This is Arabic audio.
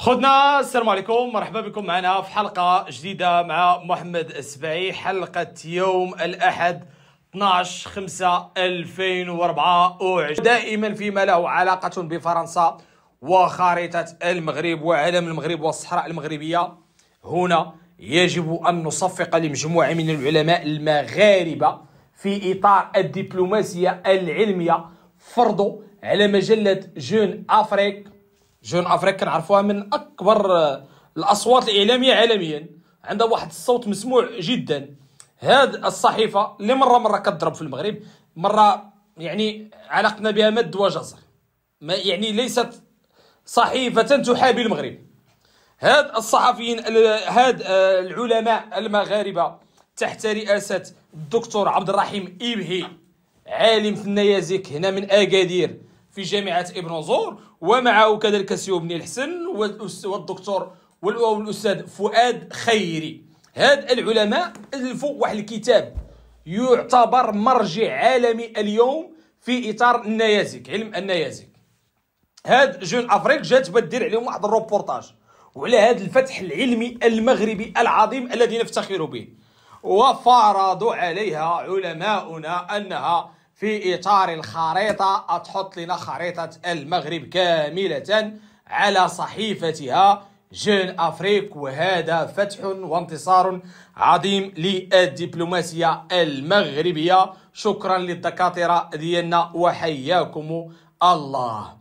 خدنا السلام عليكم مرحبا بكم معنا في حلقة جديدة مع محمد السبعي حلقة يوم الأحد 12 5 2024 دائما فيما له علاقة بفرنسا وخريطة المغرب وعلم المغرب والصحراء المغربية هنا يجب أن نصفق لمجموعة من العلماء المغاربة في إطار الدبلوماسية العلمية فرضوا على مجلة جون أفريك جون افريك كنعرفوها من اكبر آه، الاصوات الاعلاميه عالميا عندها واحد الصوت مسموع جدا هاد الصحيفه اللي مره مره كتضرب في المغرب مره يعني علاقتنا بها مد وجزر ما يعني ليست صحيفه تحابي المغرب هاد الصحفيين هاد آه، العلماء المغاربه تحت رئاسه الدكتور عبد الرحيم ابهي عالم في النيازك هنا من اكادير في جامعه ابن زور ومعه كذلك سيو بن الحسن والدكتور والاستاذ فؤاد خيري هاد العلماء الفوا واحد الكتاب يعتبر مرجع عالمي اليوم في اطار النيازك علم النيازك هاد جون افريك جات بدير عليهم واحد الروبورتاج وعلى هذا الفتح العلمي المغربي العظيم الذي نفتخر به وفرضوا عليها علماؤنا انها في إطار الخريطة أتحط لنا خريطة المغرب كاملة على صحيفتها جين أفريك وهذا فتح وانتصار عظيم للدبلوماسية المغربية شكرا للدكاترة ديالنا وحياكم الله